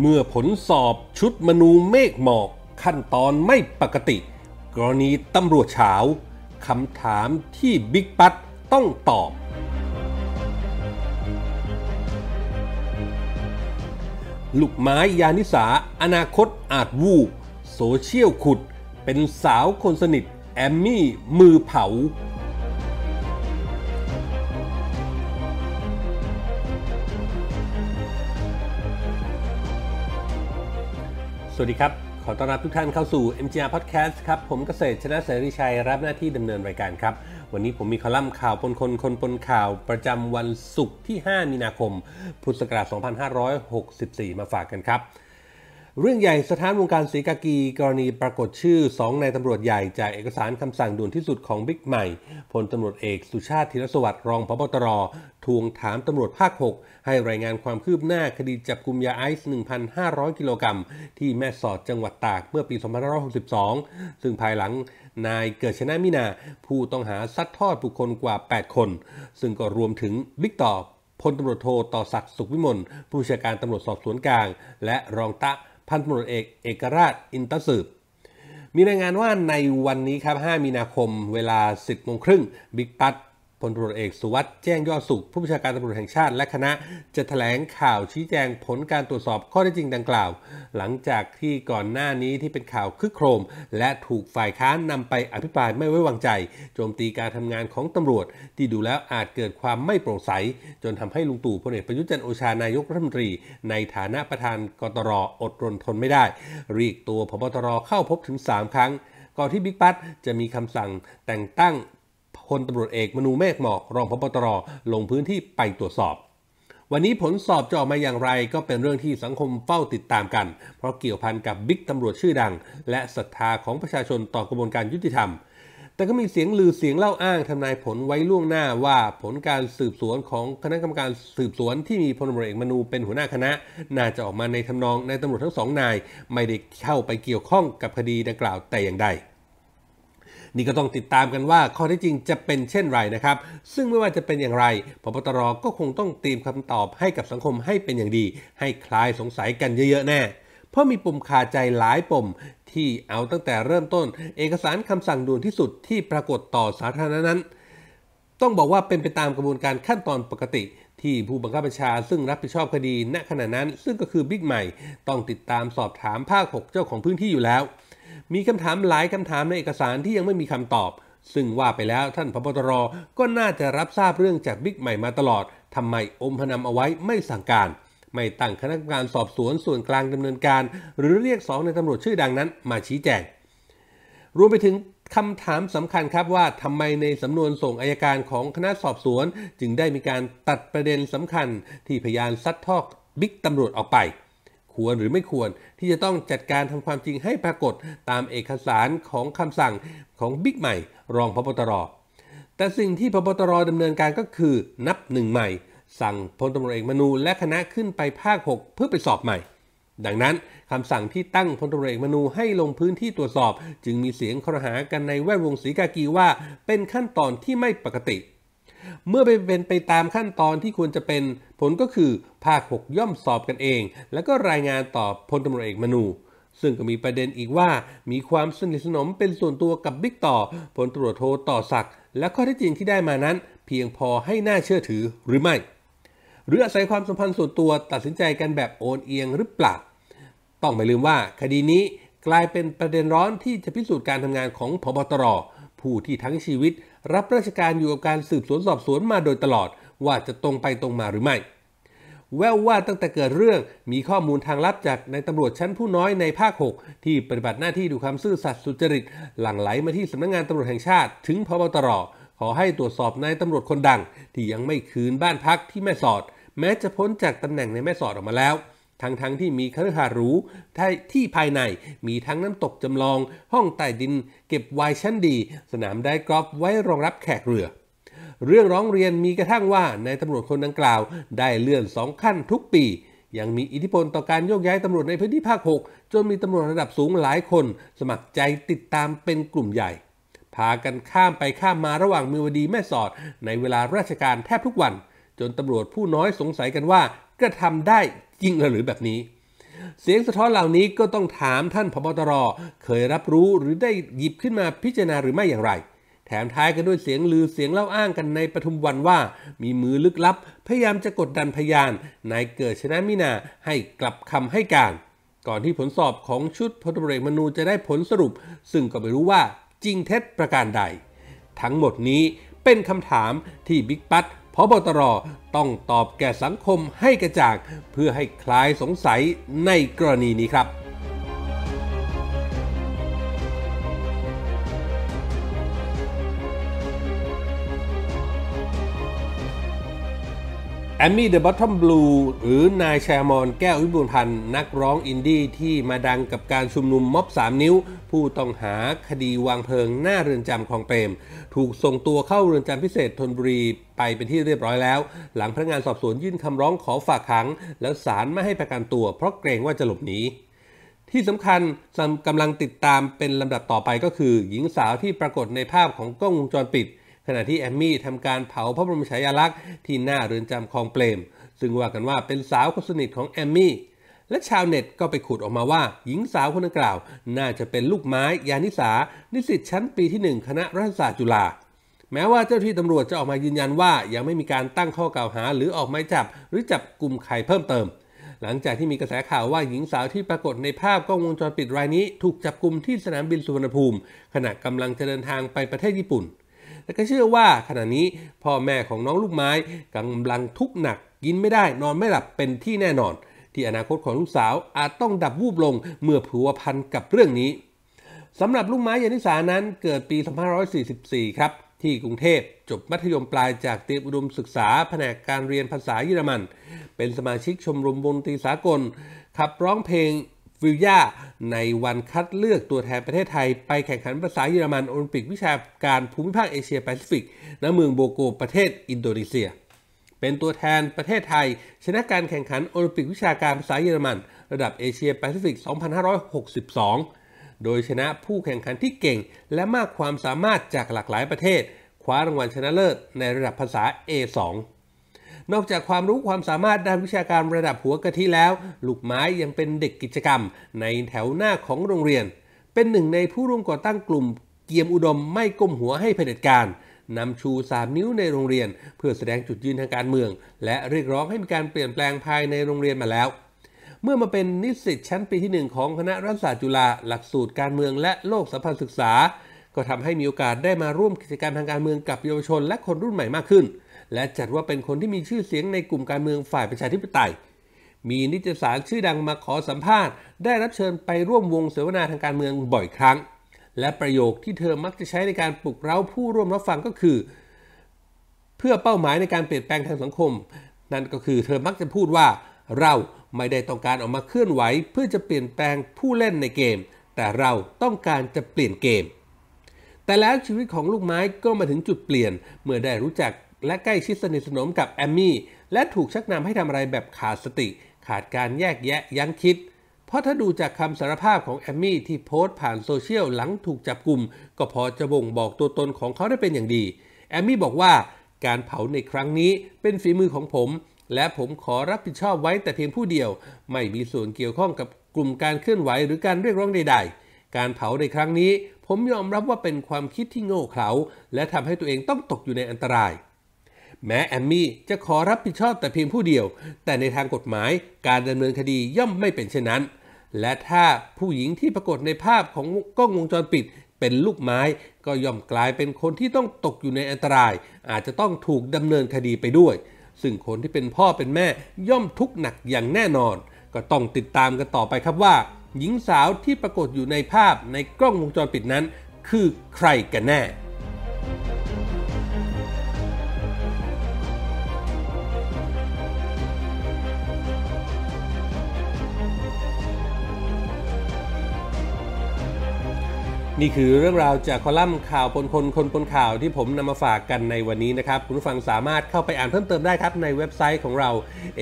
เมื่อผลสอบชุดมนูเมฆหมอกขั้นตอนไม่ปกติ กรณีตำรวจเฉาคำถามที่บิ๊กปัตต้องตอบ ลูกไม้ยานิสาอนาคตอาจวูบโซเชียลขุด เป็นสาวคนสนิท แอมมี่มือเผาวัสดีครับ ขอต้อนรับทุกท่านเข้าสู่ MGR Podcast ครับ ผมเกษตรชนะเสรีชัยรับหน้าที่ดำเนินรายการครับ วันนี้ผมมีคอลัมน์ข่าวปนคนคนปนข่าวประจำวันศุกร์ที่ 5 มีนาคม พุทธศักราช 2564 มาฝากกันครับเรื่องใหญ่สถานวงการสีกากีกรณีปรากฏชื่อสองนายตำรวจใหญ่จากเอกสารคำสั่งด่วนที่สุดของบิ๊กใหม่ พลตำรวจเอกสุชาติธีรสวัสดิ์รองพบตรทวงถามตำรวจภาค 6 ให้รายงานความคืบหน้าคดีจับกลุ่มยาไอซ์1,500กิโลกรัมที่แม่สอดจังหวัดตากเมื่อปี2562 ซึ่งภายหลังนายเกิดชนะมินา ผู้ต้องหาซัดทอดบุคคลกว่า 8 คน ซึ่งก็รวมถึงบิ๊กต่อพลตำรวจโท ต่อศักดิ์สุขวิมลผู้ชัญชาการตำรวจสอบสวนกลางและรองตะพันตำรวจเอก เอกราชอินตสืบ มีรายงานว่าในวันนี้ครับ 5 มีนาคม เวลา 10โมงครึ่งบิ๊กปัตพลตรวจเอกสุวัสด์แจ้งยอดสุข ผู้บัญชาการตำรวจแห่งชาติและคณะ จะถแถลงข่าวชี้แจงผลการตรวจสอบข้อได้จริงดังกล่าว หลังจากที่ก่อนหน้านี้ที่เป็นข่าวคึกโครม และถูกฝ่ายค้านนำไปอภิปรายไม่ไว้วางใจโจมตีการทำงานของตำรวจ ที่ดูแล้วอาจเกิดความไม่โปร่งใส จนทำให้ลุงตู่พลเอกประยุทธ์จันโอชานายกรัฐมนตรี ในฐานะประธานกตรอดรนทนไม่ได้เรียกตัวพบตรเข้าพบถึง 3 ครั้ง ก่อนที่บิ๊กปั๊ดจะมีคำสั่งแต่งตั้งพลตารวจเอกมนูเมฆหมอกรองพบตร ลงพื้นที่ไปตรวจสอบ วันนี้ผลสอบจะออกมาอย่างไรก็เป็นเรื่องที่สังคมเฝ้าติดตามกัน เพราะเกี่ยวพันกับบิ๊กตำรวจชื่อดัง และศรัทธาของประชาชนต่อกระบวนการยุติธรรม แต่ก็มีเสียงลือเสียงเล่าอ้างทำนายผลไว้ล่วงหน้าว่าผลการสืบสวนของคณะกรรมการสืบสวนที่มีพลตำรวจเอกมนูเป็นหัวหน้าคณะน่าจะออกมาในทำนองในตำรวจทั้งสองนายไม่ได้เข้าไปเกี่ยวข้องกับคดีดังกล่าวแต่อย่างใดนี่ก็ต้องติดตามกันว่าข้อที่จริงจะเป็นเช่นไรนะครับ ซึ่งไม่ว่าจะเป็นอย่างไรพบตรก็คงต้องเตรียมคำตอบให้กับสังคมให้เป็นอย่างดี ให้คลายสงสัยกันเยอะๆแน่ เพราะมีปุ่มคาใจหลายปมที่เอาตั้งแต่เริ่มต้น เอกสารคำสั่งด่วนที่สุดที่ปรากฏต่อสาธารณะนั้น ต้องบอกว่าเป็นไปตามกระบวนการขั้นตอนปกติ ที่ผู้บังคับบัญชาซึ่งรับผิดชอบคดีณขณะนั้นซึ่งก็คือบิ๊กใหม่ ต้องติดตามสอบถามภาค6เจ้าของพื้นที่อยู่แล้วมีคำถามหลายคำถามในเอกสารที่ยังไม่มีคำตอบ ซึ่งว่าไปแล้วท่านพบตรก็น่าจะรับทราบเรื่องจากบิ๊กใหม่มาตลอด ทำไมอมพนำเอาไว้ไม่สั่งการ ไม่ตั้งคณะกรรมการสอบสวนส่วนกลางดำเนินการ หรือเรียกสองในตำรวจชื่อดังนั้นมาชี้แจงรวมไปถึงคำถามสำคัญครับว่าทำไมในสำนวนส่งอายการของคณะสอบสวน จึงได้มีการตัดประเด็นสำคัญที่พยานซัดทอกบิ๊กตำรวจออกไปควรหรือไม่ควรที่จะต้องจัดการทำความจริงให้ปรากฏตามเอกสารของคำสั่งของบิ๊กใหม่รองพบตรแต่สิ่งที่พบตรดำเนินการก็คือ นับหนึ่งใหม่ สั่งพลตำรวจเอกมนูและคณะขึ้นไปภาค 6 เพื่อไปสอบใหม่ ดังนั้นคำสั่งที่ตั้งพลตรวจเอกมนูให้ลงพื้นที่ตรวจสอบ จึงมีเสียงครหากันในแวดวงสีกากีว่าเป็นขั้นตอนที่ไม่ปกติเมื่อไปเป็นไปตามขั้นตอนที่ควรจะเป็นผลก็คือภาค6ย่อมสอบกันเอง แล้วก็รายงานต่อพลตำรวจเอกมนู ซึ่งก็มีประเด็นอีกว่ามีความสนิทสนมเป็นส่วนตัวกับบิ๊กต่อ พลตรวจโทต่อศัก และข้อเท็จจริงที่ได้มานั้นเพียงพอให้น่าเชื่อถือหรือไม่ หรืออาศัยความสัมพันธ์ส่วนตัวตัดสินใจกันแบบโอนเอียงหรือเปล่าต้องไม่ลืมว่า คดีนี้กลายเป็นประเด็นร้อนที่จะพิสูจน์การทำงานของพบตรผู้ที่ทั้งชีวิตรับราชการอยู่กับการสืบสวนสอบสวนมาโดยตลอด ว่าจะตรงไปตรงมาหรือไม่ แววว่าตั้งแต่เกิดเรื่อง มีข้อมูลทางลับจากในตำรวจชั้นผู้น้อยในภาค 6 ที่ปฏิบัติหน้าที่ดูความซื่อสัตย์สุจริต หลั่งไหลมาที่สำนักงงานตำรวจแห่งชาติถึงพบตรขอให้ตรวจสอบนายตำรวจคนดัง ที่ยังไม่คืนบ้านพักที่แม่สอด แม้จะพ้นจากตำแหน่งในแม่สอดออกมาแล้วทั้งๆทที่มีคฤหาสน์หรูที่ภายในมีทั้งน้ำตกจำลองห้องใต้ดิน เก็บไวายชั้นดี สนามได้กอล์ฟไว้รองรับแขกเรือ เรื่องร้องเรียนมีกระทั่งว่านายตำรวจคนดังกล่าว ได้เลื่อนสองขั้นทุกปี ยังมีอิทธิพลต่อการโยกย้ายตำรวจในพื้นที่ภาค6จนมีตำรวจระดับสูงหลายคน สมัครใจติดตามเป็นกลุ่มใหญ่ พากันข้ามไปข้ามมาระหว่างมือวดีแม่สอด ในเวลาราชการแทบทุกวัน จนตำรวจผู้น้อยสงสัยกันว่า กระทำได้ยิ่งหรือแบบนี้ เสียงสะท้อนเหล่านี้ก็ต้องถามท่านพบตร เคยรับรู้หรือได้หยิบขึ้นมาพิจารณาหรือไม่อย่างไร แถมท้ายกันด้วยเสียงลือเสียงเล่าอ้างกันในปทุมวันว่ามีมือลึกลับ พยายามจะกดดันพยาน นายเกิดชนะมินาให้กลับคำให้การ ก่อนที่ผลสอบของชุดพลตรเอกมนูจะได้ผลสรุป ซึ่งก็ไม่รู้ว่าจริงเท็จประการใด ทั้งหมดนี้เป็นคำถามที่บิ๊กปัตพบตรต้องตอบแก่สังคมให้กระจ่างเพื่อให้คลายสงสัยในกรณีนี้ครับแอมมี่เดอะบอททอมบลูหรือนายแชมอน แก้ววิบูลพันธ์นักร้องอินดี้ที่มาดังกับการชุมนุมม็อบ3นิ้ว ผู้ต้องหาคดีวางเพลิงหน้าเรือนจำคลองเปรม ถูกส่งตัวเข้าเรือนจำพิเศษธนบุรีไปเป็นที่เรียบร้อยแล้ว หลังพนักงานสอบสวนยื่นคำร้องขอฝากขัง แล้วศาลไม่ให้ประกันตัวเพราะเกรงว่าจะหลบหนีที่สำคัญกำลังติดตามเป็นลำดับต่อไปก็คือ หญิงสาวที่ปรากฏในภาพของกล้องวงจรปิดขณะที่แอมมี่ทำการเผาพระบรมฉายาลักษณ์ที่หน้าเรือนจำคลองเปลม ซึ่งว่ากันว่าเป็นสาวคนสนิทของแอมมี่ และชาวเน็ต ก็ไปขุดออกมาว่า หญิงสาวคนดังกล่าวน่าจะเป็นลูกไม้ยานิสานิสิตชั้นปีที่ 1 คณะรัฐศาสตร์จุฬา แม้ว่าเจ้าที่ตำรวจจะออกมายืนยันว่ายังไม่มีการตั้งข้อกล่าวหาหรือออกหมายจับหรือจับกลุ่มใครเพิ่มเติม หลังจากที่มีกระแสข่าวว่าหญิงสาวที่ปรากฏในภาพกล้องวงจรปิดรายนี้ถูกจับกลุ่มที่สนามบินสุวรรณภูมิ ขณะกำลังจะเดินทางไปประเทศญี่ปุ่นและก็เชื่อว่าขณะนี้พ่อแม่ของน้องลูกไม้กำลังทุกข์หนักกินไม่ได้นอนไม่หลับเป็นที่แน่นอน ที่อนาคตของลูกสาวอาจต้องดับวูบลงเมื่อผัวพันกับเรื่องนี้สำหรับลูกไม้ยานิสานั้นเกิดปี 2544 ครับ ที่กรุงเทพจบมัธยมปลายจากเตรียมอุดมศึกษาแผนกการเรียนภาษาเยอรมัน เป็นสมาชิกชมรมวงดนตรีสากลขับร้องเพลงวิลยาในวันคัดเลือกตัวแทนประเทศไทยไปแข่งขันภาษาเยอรมันโอลิมปิกวิชาการภูมิภาค เอเชียแปซิฟิกณเมือง โบโกประเทศอินโดนีเซีย เป็นตัวแทนประเทศไทย ชนะการแข่งขันโอลิมปิกวิชาการภาษาเยอรมันระดับเอเชียแปซิฟิก 2562 โดยชนะผู้แข่งขันที่เก่งและมากความสามารถจากหลากหลายประเทศคว้ารางวัลชนะเลิศในระดับภาษา A2 นอกจากความรู้ความสามารถด้านวิชาการระดับหัวกะทิแล้ว ลูกไม้ยังเป็นเด็กกิจกรรม ในแถวหน้าของโรงเรียน เป็นหนึ่งในผู้ร่วมก่อตั้งกลุ่มเกียมอุดมไม่ก้มหัวให้เผด็จการ นำชู3นิ้วในโรงเรียนเพื่อแสดงจุดยืนทางการเมือง และเรียกร้องให้มีการเปลี่ยนแปลงภายในโรงเรียนมาแล้ว เมื่อมาเป็นนิสิตชั้นปีที่ 1 ของคณะรัฐศาสตร์จุฬาหลักสูตรการเมืองและโลกสัมพันธ์ศึกษา ก็ทำให้มีโอกาสได้มาร่วมกิจกรรมทางการเมืองกับเยาวชนและคนรุ่นใหม่มากขึ้นและจัดว่าเป็นคนที่มีชื่อเสียงในกลุ่มการเมืองฝ่ายประชาธิปไตย มีนิตยสารชื่อดังมาขอสัมภาษณ์ ได้รับเชิญไปร่วมวงเสวนาทางการเมืองบ่อยครั้ง และประโยคที่เธอมักจะใช้ในการปลุกเร้าผู้ร่วมรับฟังก็คือ เพื่อเป้าหมายในการเปลี่ยนแปลงทางสังคม นั่นก็คือเธอมักจะพูดว่าเราไม่ได้ต้องการออกมาเคลื่อนไหวเพื่อจะเปลี่ยนแปลงผู้เล่นในเกม แต่เราต้องการจะเปลี่ยนเกม แต่แล้วชีวิตของลูกไม้ก็มาถึงจุดเปลี่ยนเมื่อได้รู้จักและใกล้ชิดสนิทสนมกับแอมมี่และถูกชักนำให้ทำอะไรแบบขาดสติ ขาดการแยกแยะยั้งคิด เพราะถ้าดูจากคำสารภาพของแอมมี่ที่โพสต์ผ่านโซเชียลหลังถูกจับกลุ่มก็พอจะบ่งบอกตัวตนของเขาได้เป็นอย่างดี แอมมี่บอกว่า การเผาในครั้งนี้เป็นฝีมือของผม และผมขอรับผิดชอบไว้แต่เพียงผู้เดียว ไม่มีส่วนเกี่ยวข้องกับกลุ่มการเคลื่อนไหวหรือการเรียกร้องใด ๆ การเผาในครั้งนี้ ผมยอมรับว่าเป็นความคิดที่โง่เขลาและทำให้ตัวเองต้องตกอยู่ในอันตรายแม้แอมมี่จะขอรับผิดชอบแต่เพียงผู้เดียว แต่ในทางกฎหมายการดำเนินคดีย่อมไม่เป็นเช่นนั้น และถ้าผู้หญิงที่ปรากฏในภาพของกล้องวงจรปิด เป็นลูกไม้ก็ย่อมกลายเป็นคนที่ต้องตกอยู่ในอันตราย อาจจะต้องถูกดำเนินคดีไปด้วย ซึ่งคนที่เป็นพ่อเป็นแม่ย่อมทุกข์หนักอย่างแน่นอน ก็ต้องติดตามกันต่อไปครับว่า หญิงสาวที่ปรากฏอยู่ในภาพในกล้องวงจรปิดนั้น คือใครกันแน่นี่คือเรื่องราวจากคอลัมน์ข่าวปนคนคนปนข่าวที่ผมนำมาฝากกันในวันนี้นะครับ คุณผู้ฟังสามารถเข้าไปอ่านเพิ่มเติมได้ครับ ในเว็บไซต์ของเรา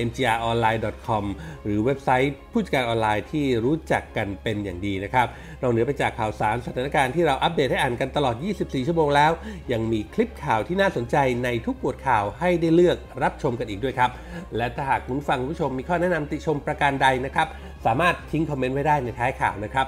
mgronline.com หรือเว็บไซต์ผู้จัดการออนไลน์ที่รู้จักกันเป็นอย่างดีนะครับนอกเหนือไปจากข่าวสารสถานการณ์ที่เราอัปเดตให้อ่านกันตลอด 24 ชั่วโมงแล้ว ยังมีคลิปข่าวที่น่าสนใจในทุกบทข่าวให้ได้เลือกรับชมกันอีกด้วยครับ และถ้าหากคุณฟังผู้ชม มีข้อแนะนำติชมประการใดนะครับ สามารถทิ้งคอมเมนต์ไว้ได้ในท้ายข่าวนะครับ